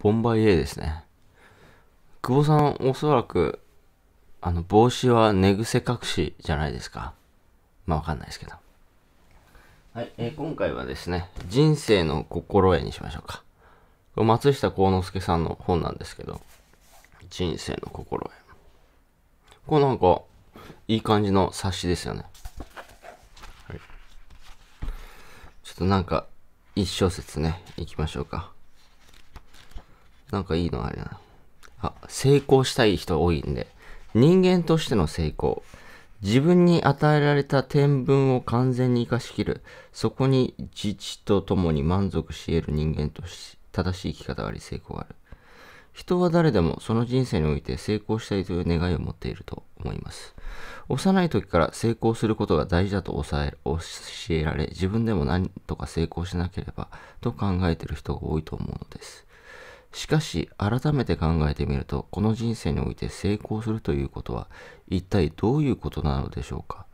ボンバイ A ですね。久保さん、おそらく、あの、帽子は寝癖隠しじゃないですか。まあ、わかんないですけど。はい、えー、今回はですね、人生の心得にしましょうか。これ松下幸之助さんの本なんですけど、人生の心得。こうなんか、いい感じの冊子ですよね。はい。ちょっとなんか、一小節ね、いきましょうか。なんかいいのあれな。あ、成功したい人多いんで。人間としての成功。自分に与えられた天文を完全に活かしきる。そこに自治と共に満足し得る人間とし、正しい生き方があり成功がある。人は誰でもその人生において成功したいという願いを持っていると思います。幼い時から成功することが大事だと抑え教えられ、自分でも何とか成功しなければと考えている人が多いと思うのです。しかし改めて考えてみるとこの人生において成功するということは一体どういうことなのでしょうか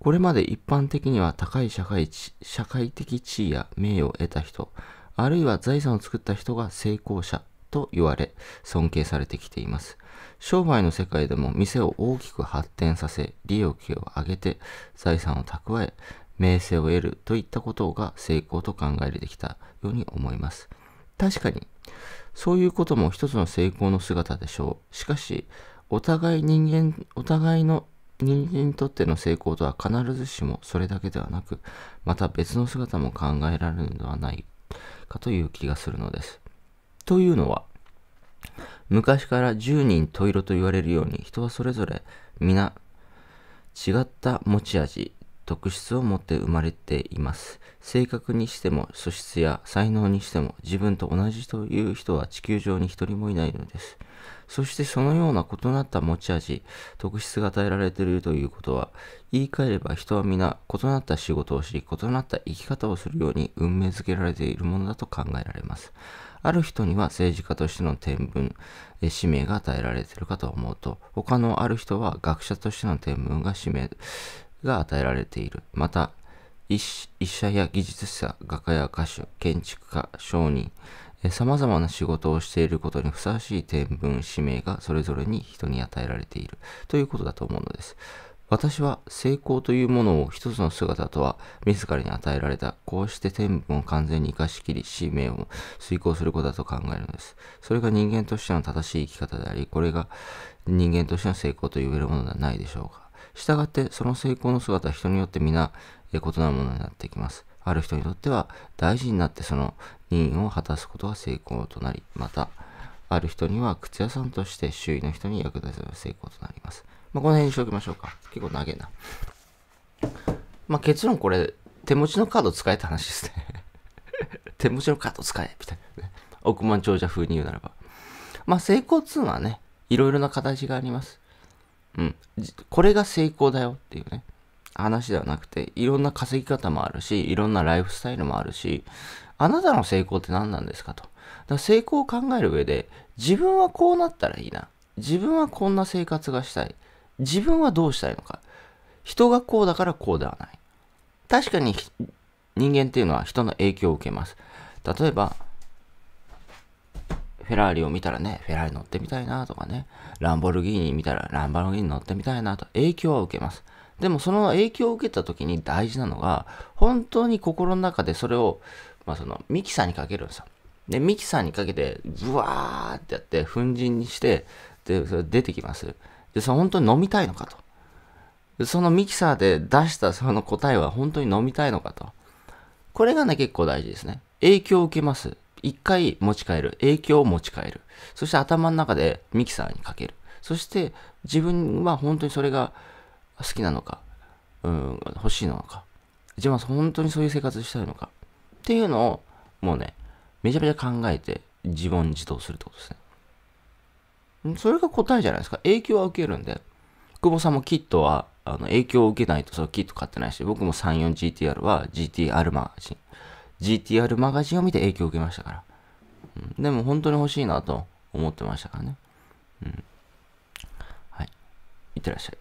これまで一般的には高い社会社会的地位や名誉を得た人あるいは財産を作った人が成功者と言われ尊敬されてきています商売の世界でも店を大きく発展させ利益を上げて財産を蓄え名声を得るといったことが成功と考えられてきたように思います。確かに、そういうことも一つの成功の姿でしょう。しかし、お互い人間、お互いの人間にとっての成功とは必ずしもそれだけではなく、また別の姿も考えられるのではないかという気がするのです。というのは、昔から十人十色と言われるように人はそれぞれ皆違った持ち味特質を持って生まれています。性格にしても素質や才能にしても自分と同じという人は地球上に一人もいないのです。そしてそのような異なった持ち味、特質が与えられているということは、言い換えれば人は皆異なった仕事をし、異なった生き方をするように運命づけられているものだと考えられます。ある人には政治家としての天文、使命が与えられているかと思うと、他のある人は学者としての天文が使命、が与えられている。また、医者や技術者、画家や歌手、建築家、商人、さまざまな仕事をしていることにふさわしい天文、使命がそれぞれに人に与えられているということだと思うのです。私は成功というものを一つの姿とは自らに与えられた。こうして天文を完全に生かしきり、使命を遂行することだと考えるのです。それが人間としての正しい生き方であり、これが人間としての成功と言えるものではないでしょうか。従ってその成功の姿は人によって皆、え異なるものになってきます。ある人にとっては大事になってその任意を果たすことが成功となり、また、ある人には靴屋さんとして周囲の人に役立つが成功となります。まあ、この辺にしておきましょうか。結構長げな。まあ、結論これ、手持ちのカード使えって話ですね 手持ちのカード使えみたいなね。億万長者風に言うならば。まあ、成功っつうのはね、いろいろな形があります。うん。これが成功だよっていうね、話ではなくて、いろんな稼ぎ方もあるし、いろんなライフスタイルもあるし、あなたの成功って何なんですかと。だから成功を考える上で、自分はこうなったらいいな。自分はこんな生活がしたい。自分はどうしたいのか。人がこうだからこうではない。確かに人間っていうのは人の影響を受けます。例えば、フェラーリを見たらね、フェラーリ乗ってみたいなとかね、ランボルギーニ見たらランボルギーニ乗ってみたいなと影響は受けます。でもその影響を受けた時に大事なのが、本当に心の中でそれを、まあ、そのミキサーにかけるんですよ。で、ミキサーにかけて、ブワーってやって、粉塵にして、で、それ出てきます。で、その本当に飲みたいのかと。でそのミキサーで出したその答えは本当に飲みたいのかと。これがね、結構大事ですね。影響を受けます。一回持ち帰る。影響を持ち帰る。そして頭の中でミキサーにかける。そして自分は本当にそれが好きなのか、うん、欲しいのか。自分は本当にそういう生活したいのか。っていうのを、もうね、めちゃめちゃ考えて自問自答するってことですね。それが答えじゃないですか。影響は受けるんで。久保さんもキットはあの影響を受けないとそのキット買ってないし、僕も 34GTR は GTR マージン。GTR マガジンを見て影響を受けましたから。うん、でも本当に欲しいなと思ってましたからね。うん。はい。いってらっしゃい。